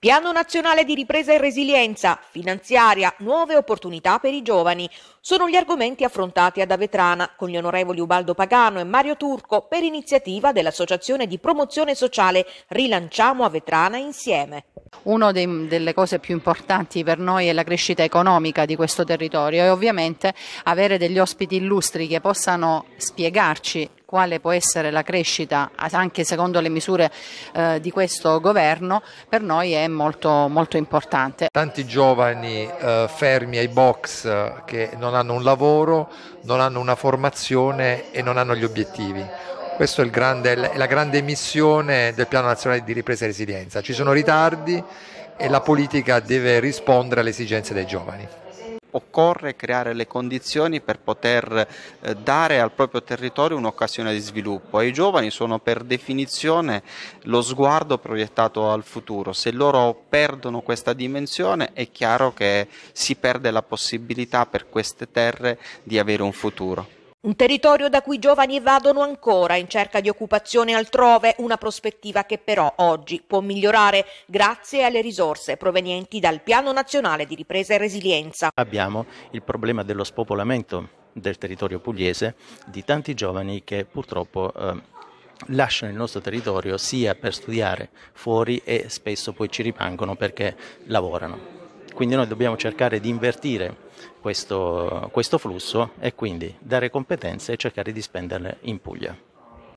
Piano nazionale di ripresa e resilienza, finanziaria, nuove opportunità per i giovani. Sono gli argomenti affrontati ad Avetrana con gli onorevoli Ubaldo Pagano e Mario Turco per iniziativa dell'Associazione di promozione sociale Rilanciamo Avetrana insieme. Una delle cose più importanti per noi è la crescita economica di questo territorio e ovviamente avere degli ospiti illustri che possano spiegarci quale può essere la crescita anche secondo le misure eh, di questo governo per noi è molto, molto importante. Tanti giovani eh, fermi ai box eh, che non hanno un lavoro, non hanno una formazione e non hanno gli obiettivi. Questa è, grande, la grande missione del Piano Nazionale di Ripresa e Resilienza. Ci sono ritardi e la politica deve rispondere alle esigenze dei giovani occorre creare le condizioni per poter eh, dare al proprio territorio un'occasione di sviluppo. I giovani sono per definizione lo sguardo proiettato al futuro. Se loro perdono questa dimensione è chiaro che si perde la possibilità per queste terre di avere un futuro. Un territorio da cui i giovani evadono ancora in cerca di occupazione altrove, una prospettiva che però oggi può migliorare grazie alle risorse provenienti dal Piano Nazionale di Ripresa e Resilienza. Abbiamo il problema dello spopolamento del territorio pugliese di tanti giovani che purtroppo eh, lasciano il nostro territorio sia per studiare fuori e spesso poi ci rimangono perché lavorano. Quindi noi dobbiamo cercare di invertire questo, questo flusso e quindi dare competenze e cercare di spenderle in Puglia.